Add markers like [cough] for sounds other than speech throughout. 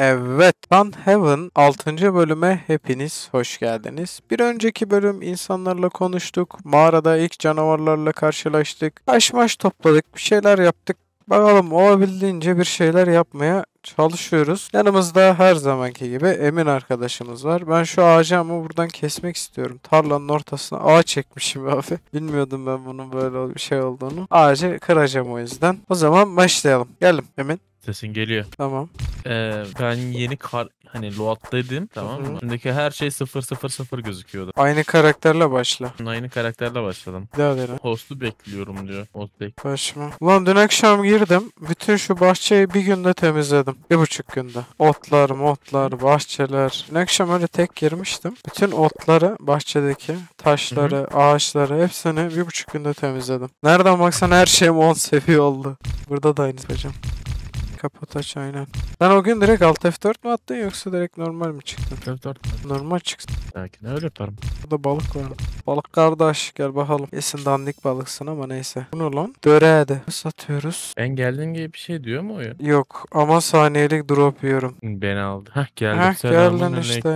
Evet, Sun Heaven 6. bölüme hepiniz hoş geldiniz. Bir önceki bölüm insanlarla konuştuk, mağarada ilk canavarlarla karşılaştık, taş maş topladık, bir şeyler yaptık. Bakalım olabildiğince bir şeyler yapmaya çalışıyoruz. Yanımızda her zamanki gibi Emin arkadaşımız var. Ben şu ağacı ama buradan kesmek istiyorum. Tarlanın ortasına ağa çekmişim [laughs] abi. Bilmiyordum ben bunun böyle bir şey olduğunu. Ağacı kıracağım o yüzden. O zaman başlayalım. Gelin Emin sesin geliyor. Tamam. Ee, ben yeni kar hani load dedim tamam mı? Şimdiki her şey 0 0 0 gözüküyordu. Aynı karakterle başla. Aynı karakterle başladım. Bir daha dene. Host'u bekliyorum diyor. Host bek. Başma. Ulan dün akşam girdim. Bütün şu bahçeyi bir günde temizledim. Bir buçuk günde. Otlar, motlar, bahçeler. Dün akşam öyle tek girmiştim. Bütün otları, bahçedeki taşları, Hı -hı. ağaçları hepsini bir buçuk günde temizledim. Nereden baksan her şeyim 10 seviye oldu. Burada da aynı hocam. Kapotaç aynen. Sen o gün direkt alt F4 mü attın yoksa direkt normal mi çıktın? F4 Normal çıktın. Belki ne öyle yaparım. Burada balık var. Balık kardeş gel bakalım. Esin dandik balıksın ama neyse. Ne lan dörede satıyoruz. Ben geldim gibi bir şey diyor mu o ya? Yok ama saniyelik drop yiyorum. Beni aldı. Hah geldim. Hah geldin işte.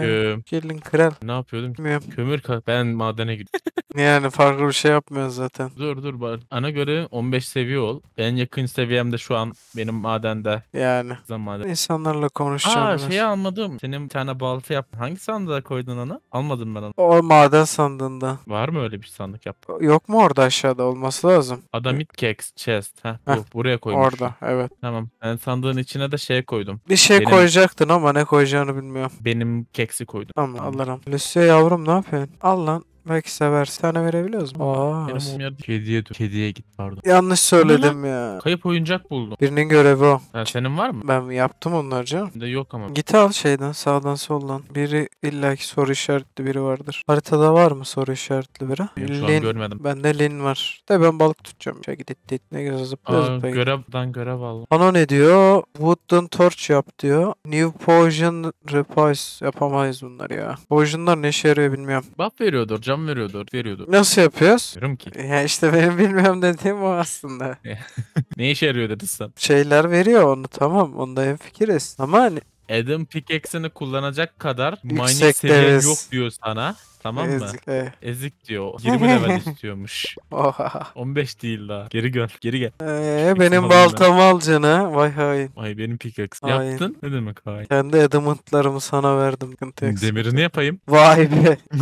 Gelin kral. Ne yapıyordum? Bilmiyorum. Kömür ka- ben madene gidiyorum. [laughs] yani farklı bir şey yapmıyoruz zaten. Dur dur bari. Ana göre 15 seviye ol. En yakın seviyemde şu an benim madende herhalde. Yani. Zamanında. İnsanlarla konuşacağım. Aa şeyi almadım. Senin bir tane balta yaptın. Hangi sandığa koydun onu? Almadım ben onu. O maden sandığında. Var mı öyle bir sandık yaptın? Yok mu orada aşağıda olması lazım. Adamit keks chest. Heh, Heh. Yok, buraya koymuşum. Orada evet. Tamam. Ben sandığın içine de şey koydum. Bir şey Benim... koyacaktın ama ne koyacağını bilmiyorum. Benim keksi koydum. Tamam, tamam. alırım. Lucia yavrum ne yapıyorsun? Al lan. Belki seversin. Bir verebiliyoruz mu? Aa. Benim kediye, dö- kediye git pardon. Yanlış söyledim ya. Kayıp oyuncak buldum. Birinin görevi o. Ha, senin var mı? Ben yaptım onları De yok ama. Git al şeyden sağdan soldan. Biri illaki soru işaretli biri vardır. Haritada var mı soru işaretli biri? Yok, şu an görmedim. Bende lin var. De ben balık tutacağım. Şey git git ne güzel zıplıyor Aa, zıplıyor. görevden görev aldım. Ano ne diyor? Wooden torch yap diyor. New potion replace yapamayız bunları ya. Potionlar ne işe yarıyor bilmiyorum. Buff veriyordur. Can can veriyor 4 veriyordu. Nasıl yapıyoruz? Diyorum ki. Ya işte benim bilmiyorum dediğim o aslında. [laughs] ne işe yarıyor dedin sen? Şeyler veriyor onu tamam onda en fikiriz. Ama hani Adam pickaxe'ini kullanacak kadar mining Yüksek seviyen yok diyor sana. Tamam mı? Ezik. e. Ezik diyor. 20 level [laughs] istiyormuş. Oha. 15 değil daha. Geri gel. Geri gel. Ee, benim alayım baltamı alacaksın ha. Vay hain. Ay benim pickaxe. Yaptın. Ne demek hain? Kendi adamantlarımı sana verdim. Sıkıntı Demirini yapayım. Vay be. [laughs]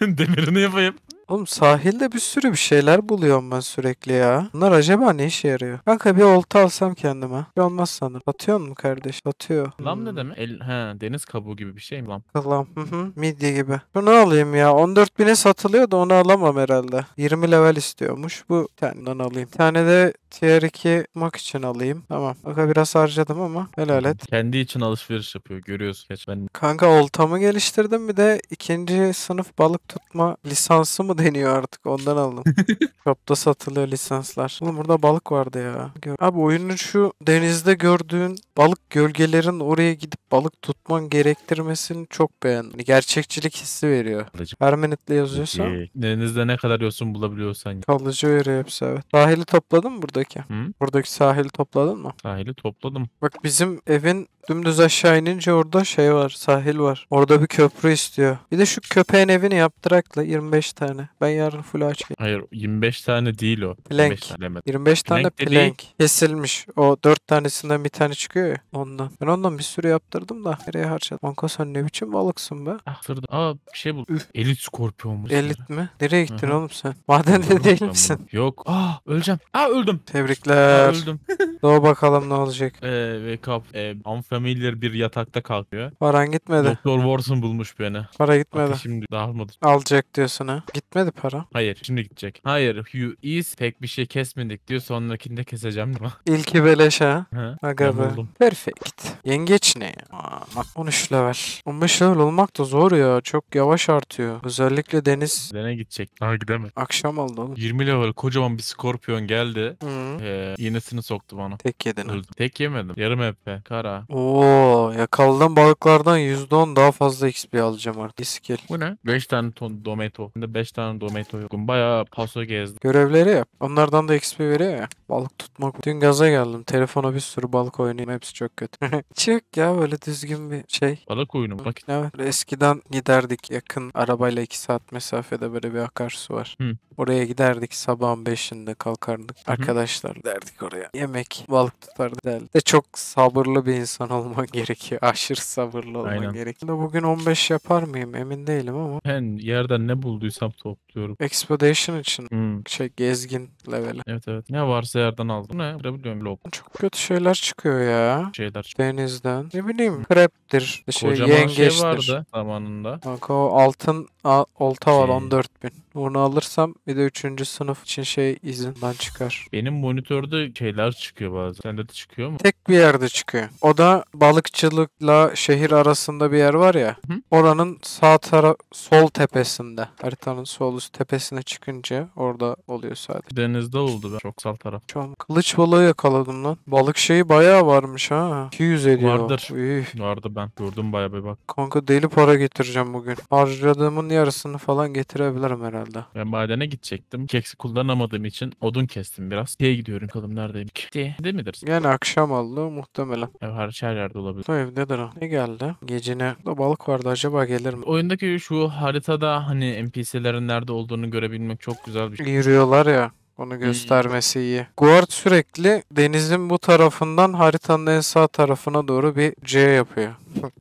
Demirini yapayım. Oğlum sahilde bir sürü bir şeyler buluyorum ben sürekli ya. Bunlar acaba ne işe yarıyor? Kanka bir olta alsam kendime. Bir olmaz sanırım. Atıyor mu kardeş? Atıyor. Lam ne hmm. demek? El, he, deniz kabuğu gibi bir şey mi lam? Lam. Hı hı. Midye gibi. Bunu alayım ya. 14 bine satılıyor da onu alamam herhalde. 20 level istiyormuş. Bu bir tane alayım. Bir tane de Tier 2 mak için alayım. Tamam. Aga biraz harcadım ama helal et. Kendi için alışveriş yapıyor görüyorsun. Geç ben Kanka oltamı geliştirdim bir de ikinci sınıf balık tutma lisansı mı deniyor artık ondan aldım. [laughs] Shop'ta satılıyor lisanslar. Oğlum burada balık vardı ya. Gör- Abi oyunun şu denizde gördüğün balık gölgelerin oraya gidip balık tutman gerektirmesini çok beğendim. Hani gerçekçilik hissi veriyor. alacağım. Permanent'le yazıyorsa Denizde ne kadar yosun bulabiliyorsan. kalıcı veriyor hepsi evet. Dahili topladın mı buradaki? Buradaki. Hı? Buradaki sahili topladın mı? Sahili topladım. Bak bizim evin dümdüz aşağı inince orada şey var. Sahil var. Orada bir köprü istiyor. Bir de şu köpeğin evini yaptırakla 25 tane. Ben yarın full açayım. Hayır 25 tane değil o. Plank. 25 tane, 25 tane plank, Kesilmiş. O 4 tanesinden bir tane çıkıyor ya ondan. Ben ondan bir sürü yaptırdım da. Nereye harcadım? Banko sen ne biçim balıksın be? Yaptırdım. Aa bir şey bul. Elit skorpiyon mu? Elit mi? Nereye gittin Hı-hı. oğlum sen? Madende değil misin? Yok. Aa öleceğim. Aa öldüm. Tebrikler. Öldüm. [laughs] Doğu bakalım ne olacak. Ee, wake up. Ee, unfamiliar bir yatakta kalkıyor. Paran gitmedi. Doktor Watson bulmuş beni. Para gitmedi. Bak, şimdi dağılmadı. Alacak diyorsun ha. Gitmedi para. Hayır şimdi gidecek. Hayır you is pek bir şey kesmedik diyor sonrakinde keseceğim değil mi? [laughs] İlki beleş ha. Hı, Aga be. Perfect. Yengeç ne ya? Aa, bak 13 level. 15 level olmak da zor ya. Çok yavaş artıyor. Özellikle deniz. Dene gidecek. Daha gidemez. Akşam oldu oğlum. 20 level kocaman bir skorpiyon geldi. Hmm. Hı. Ee, yenisini soktu bana. Tek yedin. Öldüm. Tek yemedim. Yarım EP. Kara. Oo, yakaladığım balıklardan %10 daha fazla XP alacağım artık. İskil. Bu ne? 5 tane ton domato. Şimdi 5 tane domato yokum. Bayağı paso gezdim. Görevleri yap. Onlardan da XP veriyor ya. Balık tutmak. Dün gaza geldim. Telefona bir sürü balık oynayayım. Hepsi çok kötü. [laughs] Çık ya böyle düzgün bir şey. Balık oyunu Bak. Evet. eskiden giderdik yakın arabayla 2 saat mesafede böyle bir akarsu var. Hı. Oraya giderdik sabahın 5'inde kalkardık. Arkadaşlar derdik oraya. Yemek, balık tutardık derdik. De çok sabırlı bir insan olmak [laughs] gerekiyor. Aşırı sabırlı olmak Aynen. gerekiyor. Bugün 15 yapar mıyım emin değilim ama. Ben yerden ne bulduysam topluyorum. Expedition için. Hı. Şey gezgin leveli. Evet evet. Ne varsa bilgisayardan aldım. Ne? bilmiyorum, log. Çok kötü şeyler çıkıyor ya. Şeyler çıkıyor. Denizden. Ne bileyim. Kreptir. Şey, Kocaman şey yengeçtir. şey vardı zamanında. Bak o altın a, olta var şey. 14 bin. Bunu alırsam bir de 3. sınıf için şey izinden çıkar. Benim monitörde şeyler çıkıyor bazen. Sende de çıkıyor mu? Tek bir yerde çıkıyor. O da balıkçılıkla şehir arasında bir yer var ya. Hı? Oranın sağ taraf sol tepesinde. Haritanın sol üst tepesine çıkınca orada oluyor sadece. Denizde oldu ben. Çok sağ taraf. Çoğum. Kılıç balığı yakaladım lan. Balık şeyi bayağı varmış ha. 200 ediyor. Vardır. Üf. Vardı ben. Gördüm bayağı bir bak. Kanka deli para getireceğim bugün. Harcadığımın yarısını falan getirebilirim herhalde. Ben madene gidecektim. Keksi kullanamadığım için odun kestim biraz. Şeye gidiyorum. kalım neredeyim. Gitti. De midir? Yani akşam aldı muhtemelen. Ev hariç şey her yerde olabilir. Bu evdedir ha. Ne geldi? Gecine. da balık vardı. Acaba gelir mi? Oyundaki şu haritada hani NPC'lerin nerede olduğunu görebilmek çok güzel bir şey. Yürüyorlar ya. Onu göstermesi iyi. Guard sürekli denizin bu tarafından haritanın en sağ tarafına doğru bir C yapıyor.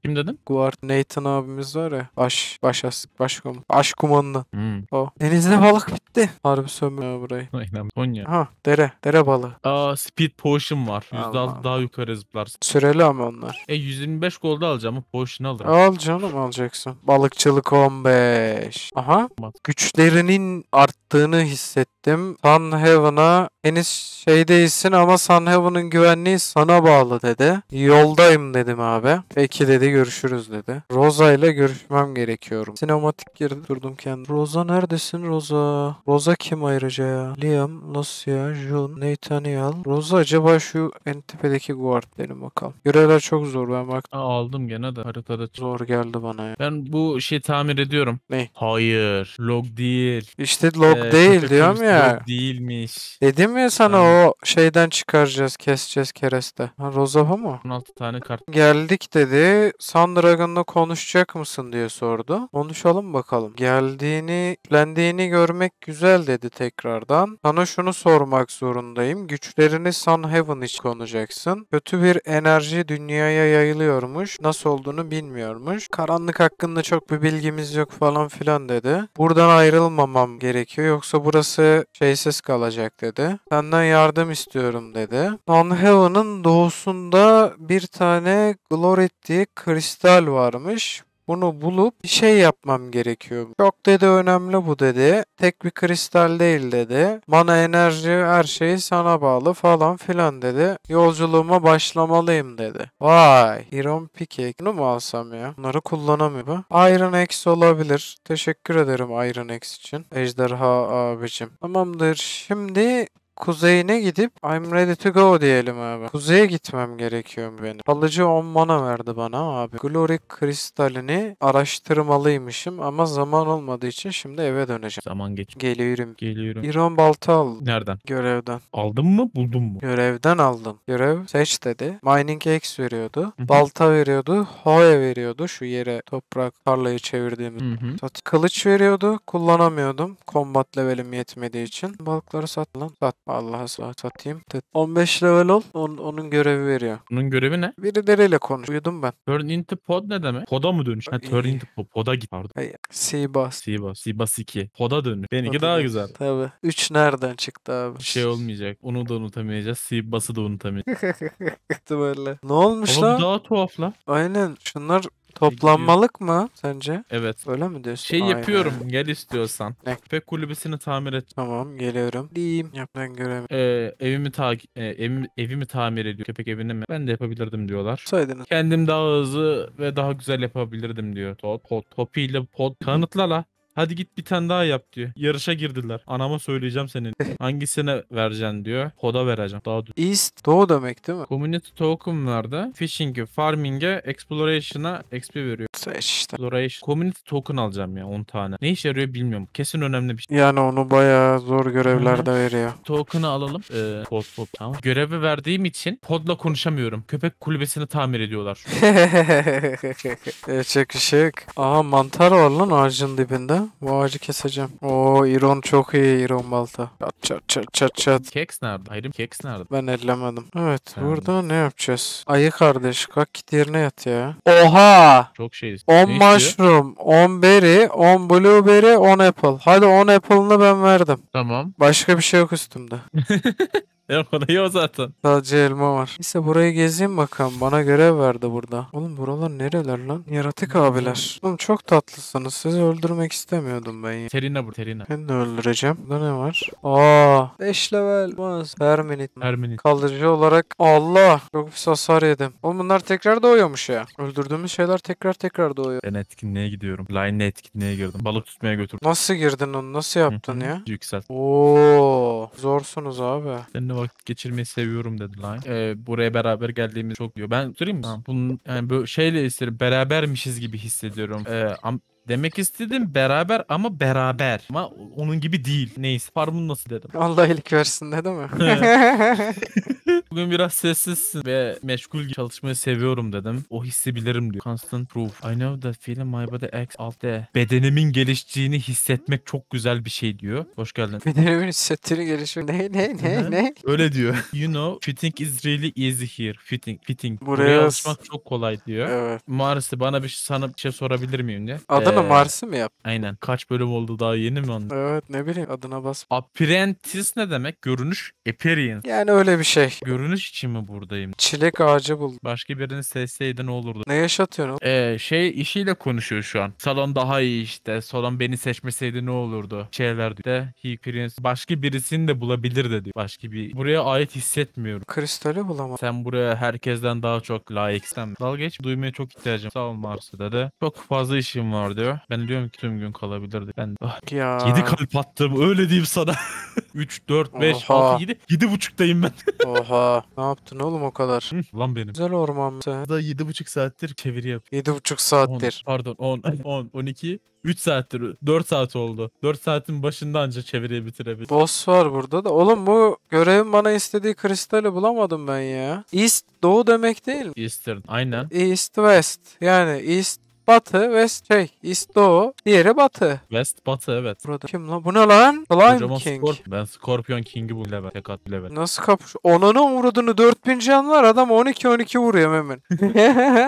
Kim dedim? Guard Nathan abimiz var ya. Aş. Baş as. Baş kumandan. Aş kumandan. Hmm. O. Denizde balık bitti. Harbi sömürüyor burayı. [laughs] Aynen. Konya. Ha dere. Dere balığı. Aa speed potion var. %6 daha yukarı zıplarsın. Süreli ama onlar. E 125 gold alacağım. Potion alırım. Al canım alacaksın. Balıkçılık 15. Aha. Bak. Güçlerinin arttığını hissettim. Sun Heaven'a henüz şey değilsin ama Sun Heaven'ın güvenliği sana bağlı dedi. Yoldayım dedim abi. Peki dedi görüşürüz dedi. Rosa ile görüşmem gerekiyorum. Sinematik girdi durdum kendim. Rosa neredesin Rosa? Rosa kim ayrıca ya? Liam, Lucia, Jun, Nathaniel. Rosa acaba şu en tepedeki guard dedim bakalım. Görevler çok zor ben bak. Aa, aldım gene de haritada. Zor geldi bana ya. Ben bu şey tamir ediyorum. Ne? Hayır. Log değil. İşte log ee, değil diyorum ya. Log değilmiş. Dedim ya sana ha. o şeyden çıkaracağız keseceğiz kereste. Ha, Rosa bu mu? 16 tane kart. Geldik dedi geldi. Dragon'la konuşacak mısın diye sordu. Konuşalım bakalım. Geldiğini, lendiğini görmek güzel dedi tekrardan. Sana şunu sormak zorundayım. Güçlerini Sun Heaven için konacaksın. Kötü bir enerji dünyaya yayılıyormuş. Nasıl olduğunu bilmiyormuş. Karanlık hakkında çok bir bilgimiz yok falan filan dedi. Buradan ayrılmamam gerekiyor yoksa burası şeysiz kalacak dedi. Senden yardım istiyorum dedi. Sun Heaven'ın doğusunda bir tane Glory diye kristal varmış. Bunu bulup bir şey yapmam gerekiyor. Çok dedi önemli bu dedi. Tek bir kristal değil dedi. Mana enerji her şeyi sana bağlı falan filan dedi. Yolculuğuma başlamalıyım dedi. Vay. Iron Pike. Bunu mu alsam ya? Bunları kullanamıyor. Iron X olabilir. Teşekkür ederim Iron X için. Ejderha abicim. Tamamdır. Şimdi kuzeyine gidip I'm ready to go diyelim abi. Kuzeye gitmem gerekiyor benim. Kalıcı 10 mana verdi bana abi. Glory kristalini araştırmalıymışım ama zaman olmadığı için şimdi eve döneceğim. Zaman geç. Geliyorum. Geliyorum. İron balta al. Nereden? Görevden. Aldın mı? Buldun mu? Görevden aldım. Görev seç dedi. Mining X veriyordu. balta veriyordu. Hoe veriyordu. Şu yere toprak tarlayı çevirdiğimiz. Kılıç veriyordu. Kullanamıyordum. Combat levelim yetmediği için. Balıkları sat lan. Sat Allah'a saat atayım. 15 level ol. On, onun görevi veriyor. Onun görevi ne? Birileriyle konuş. Uyudum ben. Turn into pod ne demek? Poda mı dönüş? Ha, turn into pod. Poda git pardon. Ay, Seabass. Seabass. Seabass 2. Poda dönüş. Benimki daha güzel. Tabi. 3 nereden çıktı abi? Bir şey olmayacak. Onu da unutamayacağız. Seabass'ı da unutamayacağız. [laughs] İhtimalle. ne olmuş Ama lan? daha tuhaf lan. Aynen. Şunlar Toplanmalık mı sence? Evet. Öyle mi diyorsun? Şey Aynen. yapıyorum gel istiyorsan. Ne? Köpek kulübesini tamir et. Tamam geliyorum. Diyeyim. Yap ben göremiyorum. Ee, evimi, ta e, evimi, evimi tamir ediyor. Köpek evini mi? Ben de yapabilirdim diyorlar. Söylediniz. Kendim daha hızlı ve daha güzel yapabilirdim diyor. Top, pot, topiyle pot. Kanıtla la. Hadi git bir tane daha yap diyor. Yarışa girdiler. Anama söyleyeceğim senin. [laughs] Hangisine vereceksin diyor. Hoda vereceğim. Daha düz. East doğu demek değil mi? Community token'larda fishing'e, farming'e, exploration'a XP veriyor. işte? Exploration. Community token alacağım ya 10 tane. Ne işe yarıyor bilmiyorum. Kesin önemli bir şey. Yani onu bayağı zor görevlerde hı veriyor. [laughs] Token'ı alalım. Ee, pod, pod, tamam. Görevi verdiğim için podla konuşamıyorum. Köpek kulübesini tamir ediyorlar. Gerçek [laughs] bir şey Aha mantar var lan ağacın dibinde mı? Bu ağacı keseceğim. Oo iron çok iyi iron balta. Çat çat çat çat çat. Keks nerede? Hayır keks nerede? Ben ellemedim. Evet Nerede? burada ne yapacağız? Ayı kardeş kalk git yerine yat ya. Oha! Çok şey. 10 mushroom, 10 berry, 10 blueberry, 10 apple. Hadi 10 apple'ını ben verdim. Tamam. Başka bir şey yok üstümde. [laughs] Yok o da yok zaten. Sadece elma var. Neyse burayı gezeyim bakalım. Bana görev verdi burada. Oğlum buralar nereler lan? Yaratık abiler. Oğlum çok tatlısınız. Sizi öldürmek istemiyordum ben Terina bu Terina. Ben de öldüreceğim. Burada ne var? Aa, 5 level. Mas. Her minute. Her minute. Kaldırıcı olarak Allah. Çok pis hasar yedim. Oğlum bunlar tekrar doğuyormuş ya. Öldürdüğümüz şeyler tekrar tekrar doğuyor. Ben etkinliğe gidiyorum. Line etkinliğe girdim. Balık tutmaya götürdüm. Nasıl girdin onu? Nasıl yaptın ya? Yüksel. Oo, zorsunuz abi. Sen seninle vakit geçirmeyi seviyorum dedi lan. Ee, buraya beraber geldiğimiz çok diyor. Ben söyleyeyim mi? Tamam. Bunun yani böyle şeyle isterim berabermişiz gibi hissediyorum. Ee, am- Demek istedim beraber ama beraber. Ama onun gibi değil. Neyse parmağım nasıl dedim. Allah iyilik versin dedi mi? [laughs] Bugün biraz sessizsin ve meşgul çalışmayı seviyorum dedim. O hissi bilirim diyor. Constant proof. I know that feeling my body acts out there. Bedenimin geliştiğini hissetmek çok güzel bir şey diyor. Hoş geldin. Bedenimin hissettiğini gelişimi ne ne ne ne? Öyle diyor. [laughs] You know fitting is really easy here. Fitting fitting. Buraya, Buraya alışmak çok kolay diyor. Evet. Marisi bana bir şey, sana bir şey sorabilir miyim diye. Adam Sonra ee, Mars'ı mı yap? Aynen. Kaç bölüm oldu daha yeni mi onun? Evet ne bileyim adına bas. Apprentice ne demek? Görünüş. Appearance. Yani öyle bir şey. Görünüş için mi buradayım? Çilek ağacı bul. Başka birini sevseydi ne olurdu? Ne yaşatıyorsun? Ee, şey işiyle konuşuyor şu an. Salon daha iyi işte. Salon beni seçmeseydi ne olurdu? Şeyler diyor. De, he başka birisini de bulabilir dedi. Başka bir. Buraya ait hissetmiyorum. Kristali bulamam. Sen buraya herkesten daha çok layıksın. Dalga geç. Duymaya çok ihtiyacım. Sağ ol Mars'ı dedi. Çok fazla işim vardı diyor. Ben diyorum ki tüm gün kalabilirdi. Ben ah, ya. 7 kalp attım öyle diyeyim sana. 3, 4, 5, Oha. 6, 7. 7 buçuktayım ben. [laughs] Oha. Ne yaptın oğlum o kadar? Lan benim. Güzel orman sen. Da 7 buçuk saattir çeviri yap. 7 buçuk saattir. 10, pardon 10, 10, 12, 3 saattir. 4 saat oldu. 4 saatin başında anca çeviriyi bitirebilir. Boss var burada da. Oğlum bu görevin bana istediği kristali bulamadım ben ya. East Doğu demek değil mi? Eastern aynen. East West. Yani East batı, west şey, east doğu, diğeri batı. West batı evet. Burada kim lan? Bu ne lan? Slime Kocaman King. Scorp- ben Scorpion King'i bu level. Tek at level. Nasıl kapış? Onanı vurduğunu 4000 can var adam 12-12 vuruyor hemen. [laughs]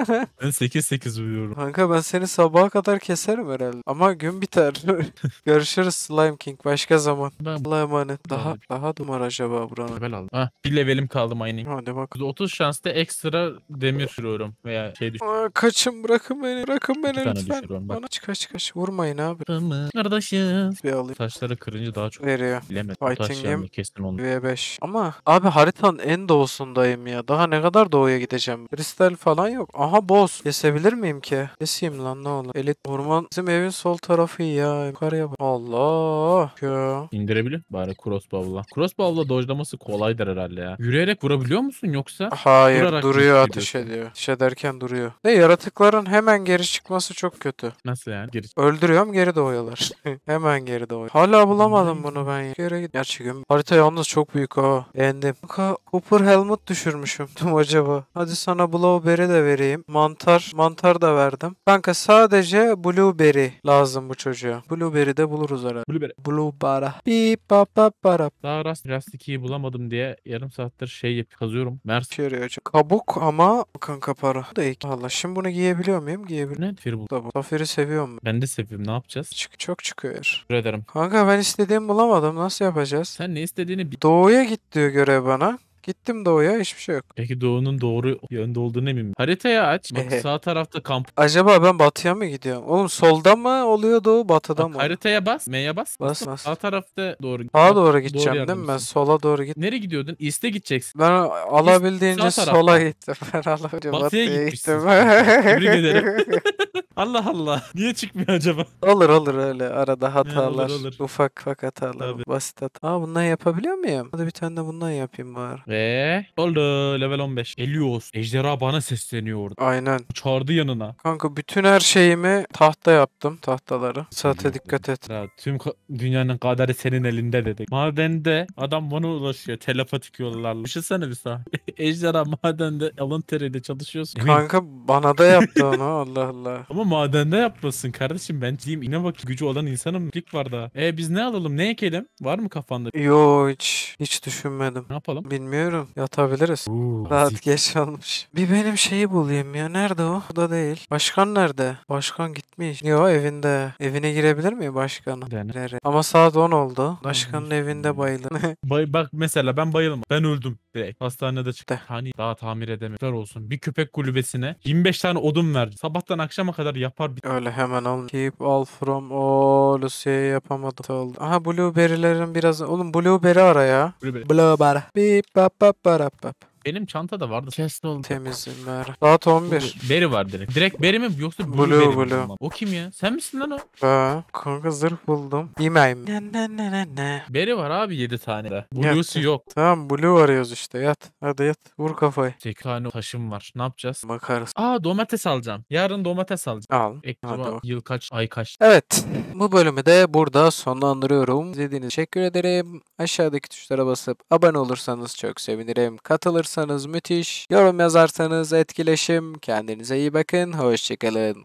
[laughs] Ben 8-8 vuruyorum. Kanka ben seni sabaha kadar keserim herhalde. Ama gün biter. [laughs] Görüşürüz Slime King başka zaman. Ben Allah'a emanet. Daha Hadi. daha dumar acaba buranın. level aldım. Hah bir levelim kaldı mining. Hadi bak. 30 şansta ekstra demir sürüyorum veya şey düş- Aa, Kaçın bırakın beni. Bırakın. Bırakın beni tane lütfen. düşürüyorum, bak. Bana çıkaş çıkaş vurmayın abi. Tamam, Kardeşiz. Bir alayım. Taşları kırınca daha çok Veriyor. bilemedim. Bu Taş Fighting'im. onu. V5. Ama abi haritanın en doğusundayım ya. Daha ne kadar doğuya gideceğim? Kristal falan yok. Aha boss. Kesebilir miyim ki? Keseyim lan ne olur. Elit orman. Bizim evin sol tarafı ya. Yukarıya bak. Allah. Ya. İndirebilir. Bari crossbow'la. Crossbow'la dojlaması kolaydır herhalde ya. Yürüyerek vurabiliyor musun yoksa? Hayır duruyor ateş ediyor. Ateş ederken duruyor. Ne yaratıkların hemen geri çıkması çok kötü. Nasıl yani? Geri Öldürüyorum geri doğuyorlar. [laughs] Hemen geri doğuyor. Hala bulamadım bunu ben. ya. Geri git. Gerçi gün- harita yalnız çok büyük ha. Beğendim. Kanka, Cooper Helmet düşürmüşüm. Tüm acaba. Hadi sana Blueberry de vereyim. Mantar. Mantar da verdim. Kanka sadece Blueberry lazım bu çocuğa. Blueberry de buluruz herhalde. Blueberry. Blueberry. Bip bap bap barap. Daha rast, Rastiki'yi bulamadım diye yarım saattir şey yapıp kazıyorum. Mers Yarıyor Kabuk ama kanka para. Bu da Allah şimdi bunu giyebiliyor muyum? Giyebilirim ne? Firbulut. Da Zafer'i seviyorum ben. Ben de seviyorum. Ne yapacağız? Çık çok çıkıyor. yer. Teşekkür ederim. Kanka ben istediğimi bulamadım. Nasıl yapacağız? Sen ne istediğini bil. Doğuya git diyor görev bana. Gittim doğuya hiçbir şey yok. Peki doğunun doğru yönde olduğunu emin mi? Haritayı aç. Bak sağ tarafta kamp. Acaba ben batıya mı gidiyorum? Oğlum solda mı oluyor doğu batıda Bak, mı? Haritaya bas. M'ye bas. Bas bas. Sağ tarafta doğru. Sağa doğru gideceğim değil mi ben? Sola doğru git. Nereye gidiyordun? İs'te gideceksin. Ben alabildiğince Sağ sola gittim. [laughs] Ben alabildiğince Batıya batıya gittim. [laughs] Tebrik ederim. [laughs] Allah Allah. Niye çıkmıyor acaba? olur olur öyle arada hatalar. olur. Ufak ufak hatalar. Tabii. Basit hata. Aa bundan yapabiliyor muyum? Hadi bir tane de bundan yapayım bari. Ee, ve oldu level 15. Geliyoruz. Ejderha bana sesleniyor orada. Aynen. Çağırdı yanına. Kanka bütün her şeyimi tahta yaptım tahtaları. Saate dikkat et. Ya, tüm ka- dünyanın kaderi senin elinde dedik. Madende adam bana ulaşıyor telepatik yollarla. Düşünsene bir saniye. [laughs] Ejderha madende alın teriyle çalışıyorsun. Emin. Kanka bana da yaptı onu [laughs] Allah Allah. Ama madende yapmasın kardeşim ben diyeyim ine bak gücü olan insanım lik var da. E biz ne alalım ne ekelim? Var mı kafanda? Yo hiç hiç düşünmedim. Ne yapalım? Bilmiyorum Diyorum yatabiliriz. Oo, Rahat geç olmuş. Bir benim şeyi bulayım ya. Nerede o? Bu da değil. Başkan nerede? Başkan gitmiş. Yo evinde. Evine girebilir mi başkanı? Dene. Ama saat 10 oldu. Başkanın evinde bayıldı. [laughs] Bay bak mesela ben bayılmam. Ben öldüm direkt. Hastanede çıktı. Hani daha tamir edememişler olsun. Bir köpek kulübesine 25 tane odun verdi. Sabahtan akşama kadar yapar. Bir... Öyle hemen olmuyor. Keep all from all. Lucy'ye yapamadım. Aha blueberry'lerin biraz. Oğlum blueberry ara ya. Blueberry. Blueberry. Beep, Papaparapapa. Benim çantada vardı. Chest oldu. Temizim bari. Saat 11. Beri var direkt. Direkt beri mi yoksa blue, blue beri mi? O kim ya? Sen misin lan o? Ha, kanka zırh buldum. İmeyim. Ne ne ne ne ne. Beri var abi 7 tane de. Blue'su yok. Tamam blue arıyoruz işte yat. Hadi yat. Vur kafayı. 8 tane taşım var. Ne yapacağız? Bakarız. Aa domates alacağım. Yarın domates alacağım. Al. Ektima yıl kaç ay kaç. Evet. Bu bölümü de burada sonlandırıyorum. İzlediğiniz için teşekkür ederim. Aşağıdaki tuşlara basıp abone olursanız çok sevinirim. Katılırsanız yazarsanız müthiş. Yorum yazarsanız etkileşim. Kendinize iyi bakın. Hoşçakalın.